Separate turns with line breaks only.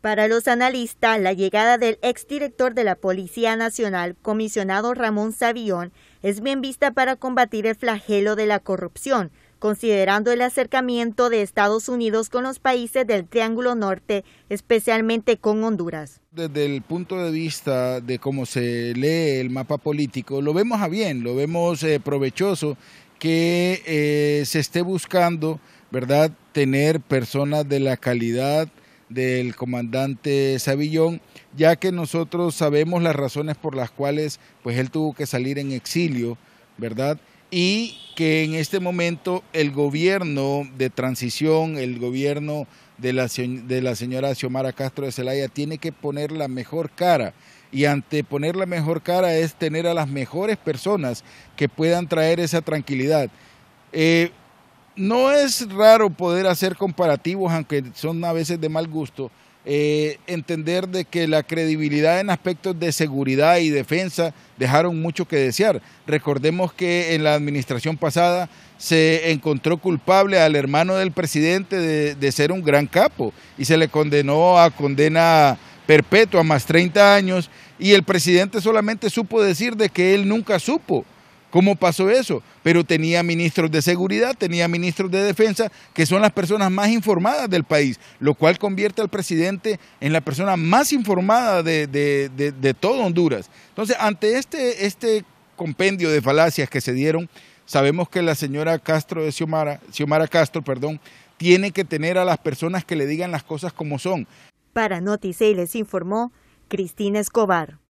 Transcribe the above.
Para los analistas, la llegada del exdirector de la Policía Nacional, comisionado Ramón Savillón, es bien vista para combatir el flagelo de la corrupción, considerando el acercamiento de Estados Unidos con los países del Triángulo Norte, especialmente con Honduras.
Desde el punto de vista de cómo se lee el mapa político, lo vemos a bien, lo vemos eh, provechoso que eh, se esté buscando, ¿verdad?, tener personas de la calidad del comandante Savillón, ya que nosotros sabemos las razones por las cuales pues él tuvo que salir en exilio, ¿verdad? Y que en este momento el gobierno de transición, el gobierno de la, de la señora Xiomara Castro de Celaya tiene que poner la mejor cara y ante poner la mejor cara es tener a las mejores personas que puedan traer esa tranquilidad. Eh, no es raro poder hacer comparativos, aunque son a veces de mal gusto, eh, entender de que la credibilidad en aspectos de seguridad y defensa dejaron mucho que desear. Recordemos que en la administración pasada se encontró culpable al hermano del presidente de, de ser un gran capo y se le condenó a condena perpetua más 30 años y el presidente solamente supo decir de que él nunca supo cómo pasó eso pero tenía ministros de seguridad, tenía ministros de defensa, que son las personas más informadas del país, lo cual convierte al presidente en la persona más informada de, todo Honduras. Entonces, ante este, este, compendio de falacias que se dieron, sabemos que la señora Castro Xiomara, Castro, perdón, tiene que tener a las personas que le digan las cosas como son.
Para y les informó Cristina Escobar.